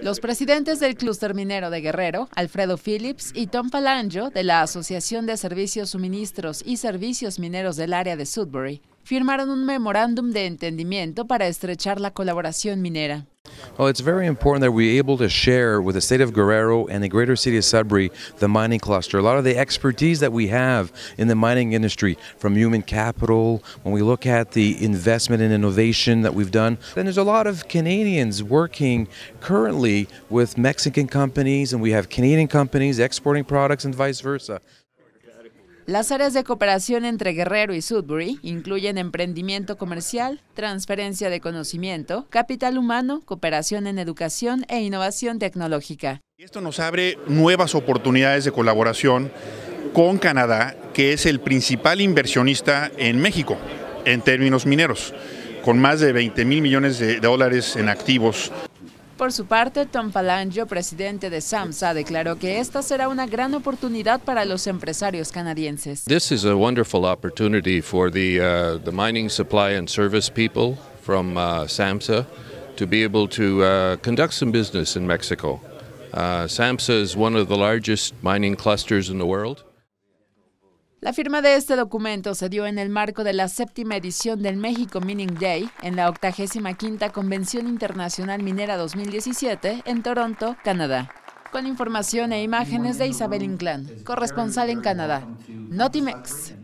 Los presidentes del clúster minero de Guerrero, Alfredo Phillips y Tom Falangio, de la Asociación de Servicios, Suministros y Servicios Mineros del área de Sudbury, firmaron un memorándum de entendimiento para estrechar la colaboración minera. Well, oh, it's very important that we're able to share with the state of Guerrero and the greater city of Sudbury the mining cluster. A lot of the expertise that we have in the mining industry, from human capital, when we look at the investment and innovation that we've done, then there's a lot of Canadians working currently with Mexican companies, and we have Canadian companies exporting products and vice versa. Las áreas de cooperación entre Guerrero y Sudbury incluyen emprendimiento comercial, transferencia de conocimiento, capital humano, cooperación en educación e innovación tecnológica. Esto nos abre nuevas oportunidades de colaboración con Canadá, que es el principal inversionista en México en términos mineros, con más de 20 mil millones de dólares en activos por su parte, Tom Palangio, presidente de SAMSA, declaró que esta será una gran oportunidad para los empresarios canadienses. This is a wonderful opportunity for the uh, the mining supply and service people from uh, SAMSA to be able to uh, conduct some business in Mexico. SAMSA is one of the largest mining clusters in the world. La firma de este documento se dio en el marco de la séptima edición del México Mining Day en la 85 Convención Internacional Minera 2017 en Toronto, Canadá. Con información e imágenes de Isabel Inclán, corresponsal en Canadá. Notimex.